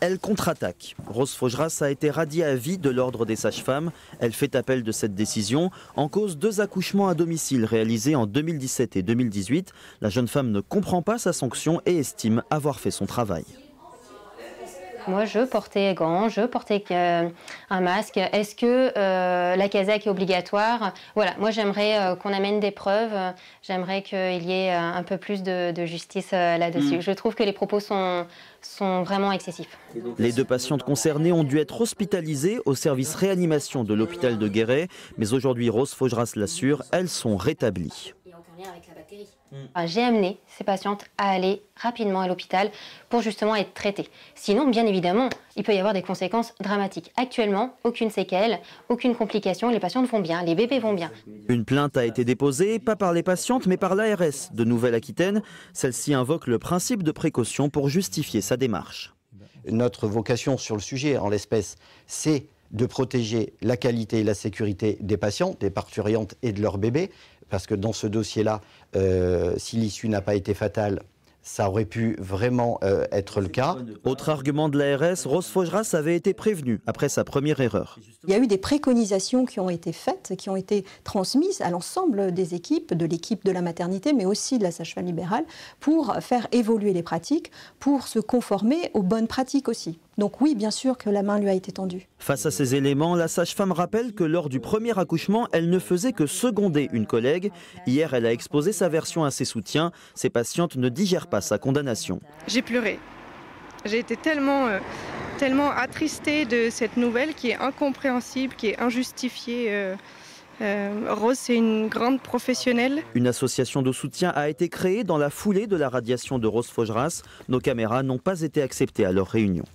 elle contre-attaque. Rose Faugeras a été radiée à vie de l'ordre des sages-femmes. Elle fait appel de cette décision en cause deux accouchements à domicile réalisés en 2017 et 2018. La jeune femme ne comprend pas sa sanction et estime avoir fait son travail. Moi, je portais gants, je portais euh, un masque. Est-ce que euh, la casaque est obligatoire Voilà, moi, j'aimerais euh, qu'on amène des preuves. J'aimerais qu'il y ait un peu plus de, justice là-dessus. Hmm. Je trouve que les propos sont, sont vraiment excessifs. Les deux patientes concernées ont dû être hospitalisées au service réanimation de l'hôpital de Guéret. Mais aujourd'hui, Rose Faugeras l'assure, elles sont rétablies. Mm. j'ai amené ces patientes à aller rapidement à l'hôpital pour justement être traitées. Sinon, bien évidemment, il peut y avoir des conséquences dramatiques. Actuellement, aucune séquelle, aucune complication, les patientes vont bien, les bébés vont bien. Une plainte a été déposée, pas par les patientes, mais par l'ARS de Nouvelle-Aquitaine. Celle-ci invoque le principe de précaution pour justifier sa démarche. Notre vocation sur le sujet, en l'espèce, c'est de protéger la qualité et la sécurité des patients, des parturientes et de leurs bébés, parce que dans ce dossier-là, euh, si l'issue n'a pas été fatale, ça aurait pu vraiment euh, être le cas. Autre argument de l'ARS, Rose Faugeras avait été prévenue après sa première erreur. Il y a eu des préconisations qui ont été faites, qui ont été transmises à l'ensemble des équipes, de l'équipe de la maternité, mais aussi de la sage-femme libérale, pour faire évoluer les pratiques, pour se conformer aux bonnes pratiques aussi. Donc oui, bien sûr que la main lui a été tendue. Face à ces éléments, la sage-femme rappelle que lors du premier accouchement, elle ne faisait que seconder une collègue. Hier, elle a exposé sa version à ses soutiens. Ses patientes ne digèrent pas sa condamnation. J'ai pleuré. J'ai été tellement, euh, tellement attristée de cette nouvelle qui est incompréhensible, qui est injustifiée. Euh, euh, Rose est une grande professionnelle. Une association de soutien a été créée dans la foulée de la radiation de Rose Faugeras. Nos caméras n'ont pas été acceptées à leur réunion.